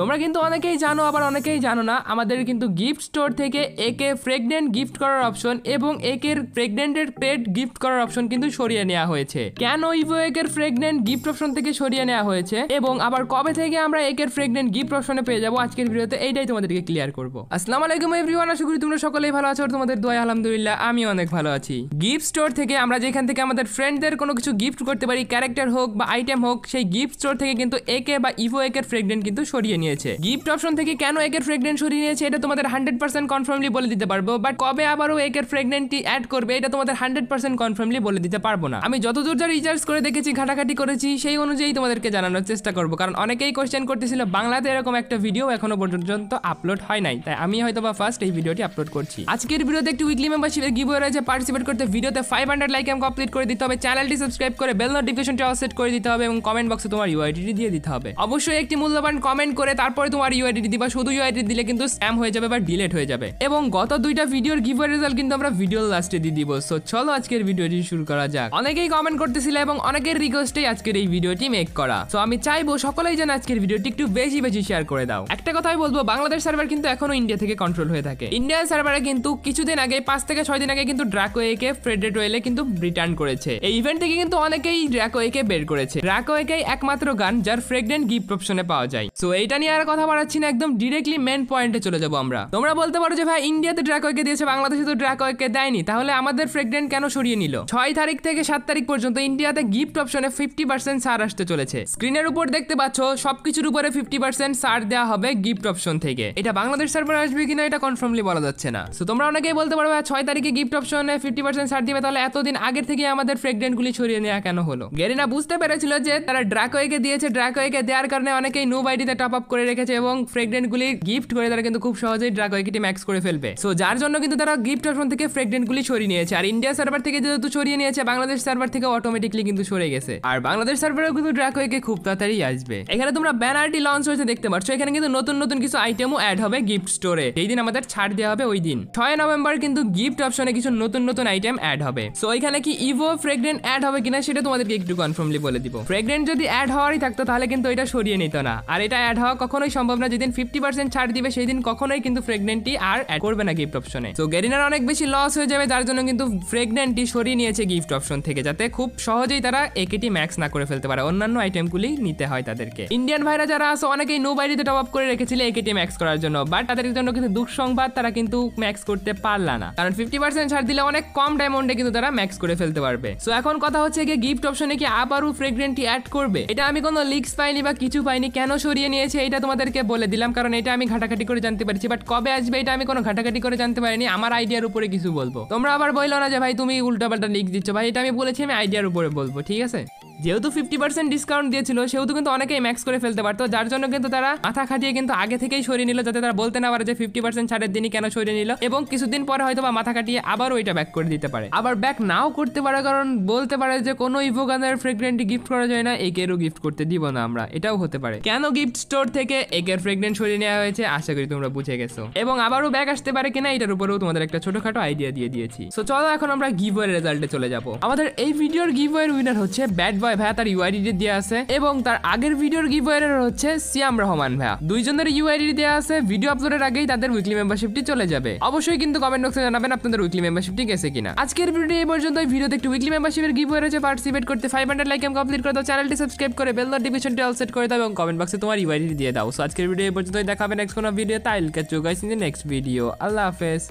তোমরা কিন্তু অনেকেই জানো আবার অনেকেই জানো না আমাদের কিন্তু গিফট স্টোর থেকে একে প্রেগনেন্ট গিফট করার অপশন এবং একের প্রেগনেন্টের পেট গিফট করার অপশন কিন্তু সরিয়ে নেওয়া হয়েছে কেন ইভো একের প্রেগনেন্ট গিফট অপশন থেকে সরিয়ে নেওয়া হয়েছে এবং আবার কবে থেকে আমরা একের প্রেগনেন্ট গিফট অপশনে পেয়ে যাবো আজকের ভিডিওতে এইটাই তোমাদেরকে ক্লিয়ার করবো আসসালামু আলাইকুম এভরিওয়ান আশা করি তোমরা সকলেই ভালো আছো তোমাদের দোয়া আলহামদুলিল্লাহ আমি অনেক ভালো আছি গিফট স্টোর থেকে আমরা যেখান থেকে আমাদের ফ্রেন্ডদের কোনো কিছু গিফট করতে পারি ক্যারেক্টার হোক বা আইটেম হোক সেই গিফট স্টোর থেকে কিন্তু একে বা ইভো একের প্রেগনেন্ট কিন্তু সরিয়ে নিয়ে নিয়েছে গিফট অপশন থেকে কেন একের ফ্রেগনেন্ট সরিয়ে নিয়েছে এটা তোমাদের হান্ড্রেড পার্সেন্ট কনফার্মলি বলে দিতে পারবো বাট কবে আবারও একের ফ্রেগনেন্টটি অ্যাড করবে এটা তোমাদের হান্ড্রেড পার্সেন্ট কনফার্মলি বলে দিতে পারবো না আমি যত দূর যা রিচার্জ করে দেখেছি ঘাটাঘাটি করেছি সেই অনুযায়ী তোমাদেরকে জানানোর চেষ্টা করবো কারণ অনেকেই কোয়েশ্চেন করতেছিল বাংলাতে এরকম একটা ভিডিও এখনো পর্যন্ত আপলোড হয় নাই তাই আমি হয়তো বা ফার্স্ট এই ভিডিওটি আপলোড করছি আজকের ভিডিওতে একটি উইকলি মেম্বারশিপের গিভ রয়েছে পার্টিসিপেট করতে ভিডিওতে ফাইভ হান্ড্রেড লাইক এম কমপ্লিট করে দিতে হবে চ্যানেলটি সাবস্ক্রাইব করে বেল নোটিফিকেশনটি অফসেট করে দিতে হবে এবং কমেন্ট বক্সে তোমার ইউআইডিটি দিয়ে দিতে হবে অবশ্যই একটি মূল্যবান কমেন্ট করে তারপরে তোমার ইউআইডি দিবা শুধু ইউআইডি দিলে কিন্তু স্ক্যাম হয়ে যাবে বা ডিলেট হয়ে যাবে এবং গত দুইটা ভিডিওর গিভার রেজাল্ট কিন্তু আমরা ভিডিওর লাস্টে দিয়ে দিব সো চলো আজকের ভিডিওটি শুরু করা যাক অনেকেই কমেন্ট করতেছিল এবং অনেকের রিকোয়েস্টেই আজকের এই ভিডিওটি মেক করা সো আমি চাইবো সকলেই যেন আজকের ভিডিওটি একটু বেশি বেশি শেয়ার করে দাও একটা কথাই বলবো বাংলাদেশ সার্ভার কিন্তু এখনো ইন্ডিয়া থেকে কন্ট্রোল হয়ে থাকে ইন্ডিয়ান সার্ভারে কিন্তু কিছুদিন আগে পাঁচ থেকে ছয় দিন আগে কিন্তু ড্রাকোয়েকে ওয়েলে কিন্তু রিটার্ন করেছে এই ইভেন্ট থেকে কিন্তু অনেকেই ড্রাকোয়েকে বের করেছে ড্রাকোয়েকে একমাত্র গান যার ফ্রেগনেন্ট গিফট অপশনে পাওয়া যায় সো এইটা নিয়ে আর কথা বাড়াচ্ছি না একদম ডিরেক্টলি মেন পয়েন্টে চলে যাবো আমরা তোমরা বলতে পারো যে ভাই ইন্ডিয়াতে ড্রাকয়কে দিয়েছে বাংলাদেশে তো ড্রাকয়কে দেয়নি তাহলে আমাদের প্রেগনেন্ট কেন সরিয়ে নিল ছয় তারিখ থেকে সাত তারিখ পর্যন্ত ইন্ডিয়াতে গিফট অপশনে ফিফটি পার্সেন্ট ছাড় আসতে চলেছে স্ক্রিনের উপর দেখতে পাচ্ছ সবকিছুর উপরে ফিফটি পার্সেন্ট ছাড় দেওয়া হবে গিফট অপশন থেকে এটা বাংলাদেশ সার্ভার আসবে কিনা এটা কনফার্মলি বলা যাচ্ছে না তো তোমরা অনেকেই বলতে ভাই ছয় তারিখে গিফট অপশনে ফিফটি পার্সেন্ট ছাড় দিবে তাহলে এতদিন আগের থেকে আমাদের গুলি সরিয়ে নেওয়া কেন হলো গেরিনা বুঝতে পেরেছিল যে তারা ওয়েকে দিয়েছে ওয়েকে দেওয়ার কারণে অনেকেই নো বাইডিতে টপ আপ করে রেখেছে এবং গুলি গিফট করে তারা কিন্তু খুব সহজেই ড্রাগ ড্রাগয়কিটি ম্যাক্স করে ফেলবে সো যার জন্য কিন্তু তারা গিফট অপশন থেকে গুলি সরিয়ে নিয়েছে আর ইন্ডিয়া সার্ভার থেকে যেহেতু সরিয়ে নিয়েছে বাংলাদেশ সার্ভার থেকে অটোমেটিকলি কিন্তু সরে গেছে আর বাংলাদেশ সার্ভারও কিন্তু ড্রাগ ড্রাগয়কে খুব তাড়াতাড়ি আসবে এখানে তোমরা ব্যানারটি লঞ্চ হয়েছে দেখতে পাচ্ছ এখানে কিন্তু নতুন নতুন কিছু আইটেমও অ্যাড হবে গিফট স্টোরে এই দিন আমাদের ছাড় দেওয়া হবে ওই দিন ছয় নভেম্বর কিন্তু গিফট অপশনে কিছু নতুন নতুন আইটেম অ্যাড হবে সো এখানে কি ইভো ফ্রেগনেন্ট অ্যাড হবে কিনা সেটা তোমাদেরকে একটু কনফার্মলি বলে দিব ফ্রেগনেন্ট যদি অ্যাড হওয়ারই থাকতো তাহলে কিন্তু এটা সরিয়ে নিত না আর এটা অ্যাড হওয়া কখনোই সম্ভব না যেদিন ফিফটি পার্সেন্ট ছাড় দিবে সেই দিন কখনোই কিন্তু প্রেগনেন্টটি আর অ্যাড করবে না গিফট অপশনে তো গ্যারিনার অনেক বেশি লস হয়ে যাবে তার জন্য কিন্তু প্রেগনেন্টটি সরিয়ে নিয়েছে গিফট অপশন থেকে যাতে খুব সহজেই তারা একেটি ম্যাক্স না করে ফেলতে পারে অন্যান্য আইটেমগুলি নিতে হয় তাদেরকে ইন্ডিয়ান ভাইরা যারা আছে অনেকেই নো বাইরিতে টপ আপ করে রেখেছিল একেটি ম্যাক্স করার জন্য বাট তাদের জন্য কিন্তু দুঃসংবাদ তারা কিন্তু ম্যাক্স করতে পারলা না কারণ ফিফটি পার্সেন্ট ছাড় দিলে অনেক কম ডায়মন্ডে কিন্তু তারা ম্যাক্স করে ফেলতে পারবে সো এখন কথা হচ্ছে গিয়ে গিফট অপশনে কি আবারও ফ্রেগনেন্টটি অ্যাড করবে এটা আমি কোনো লিক্স পাইনি বা কিছু পাইনি কেন সরিয়ে নিয়েছে এটা তোমাদেরকে বলে দিলাম কারণ এটা আমি ঘাটাঘাটি করে জানতে পারছি বাট কবে আসবে এটা আমি কোনো ঘাটাঘাটি করে জানতে পারিনি আমার আইডিয়ার উপরে কিছু বলবো তোমরা আবার বললো না যে ভাই তুমি পাল্টা লিখ দিচ্ছ ভাই এটা আমি বলেছি আমি আইডিয়ার উপরে বলবো ঠিক আছে যেহেতু ফিফটি পার্সেন্ট ডিসকাউন্ট দিয়েছিল সেহেতু কিন্তু অনেকেই ম্যাক্স করে ফেলতে পারতো যার জন্য কিন্তু তারা মাথা খাটিয়ে কিন্তু আগে থেকেই সরিয়ে নিল যাতে তারা বলতে না পারে যে ফিফটি পার্সেন্ট ছাড়ের দিনই কেন সরিয়ে নিল এবং কিছুদিন পরে হয়তো বা মাথা কাটিয়ে আবার ওইটা ব্যাক করে দিতে পারে আবার ব্যাক নাও করতে পারে কারণ বলতে পারে যে কোনো ইভোগানের ফ্রেগনেন্ট গিফট করা যায় না একেরও গিফট করতে দিব না আমরা এটাও হতে পারে কেন গিফট স্টোর থেকে একের ফ্রেগনেন্ট সরিয়ে নেওয়া হয়েছে আশা করি তোমরা বুঝে গেছো এবং আবারও ব্যাক আসতে পারে কিনা এটার উপরেও তোমাদের একটা ছোটখাটো আইডিয়া দিয়ে দিয়েছি সো চলো এখন আমরা গিভওয়ের রেজাল্টে চলে যাবো আমাদের এই ভিডিওর গিভওয়ের উইনার হচ্ছে ব্যাড বয় হয় ভাইয়া তার ইউআইডি দেওয়া আছে এবং তার আগের ভিডিওর গিভওয়ের হচ্ছে সিয়াম রহমান ভাইয়া দুইজনের ইউআইডি দেওয়া আছে ভিডিও আপলোডের আগেই তাদের উইকলি মেম্বারশিপটি চলে যাবে অবশ্যই কিন্তু কমেন্ট বক্সে জানাবেন আপনাদের উইকলি মেম্বারশিপটি গেছে কিনা আজকের ভিডিও এই পর্যন্ত ভিডিওতে একটি উইকলি মেম্বারশিপের গিভওয়ে রয়েছে পার্টিসিপেট করতে ফাইভ হান্ড্রেড লাইক কমপ্লিট করে দাও চ্যানেলটি সাবস্ক্রাইব করে বেল নোটিফিকেশনটি অল সেট করে দাও এবং কমেন্ট বক্সে তোমার ইউআইডি দিয়ে দাও সো আজকের ভিডিও এই পর্যন্তই দেখাবে নেক্সট কোনো ভিডিও তাইল কাচু গাইস ইন নেক্সট ভিডিও আল্লাহ হাফেজ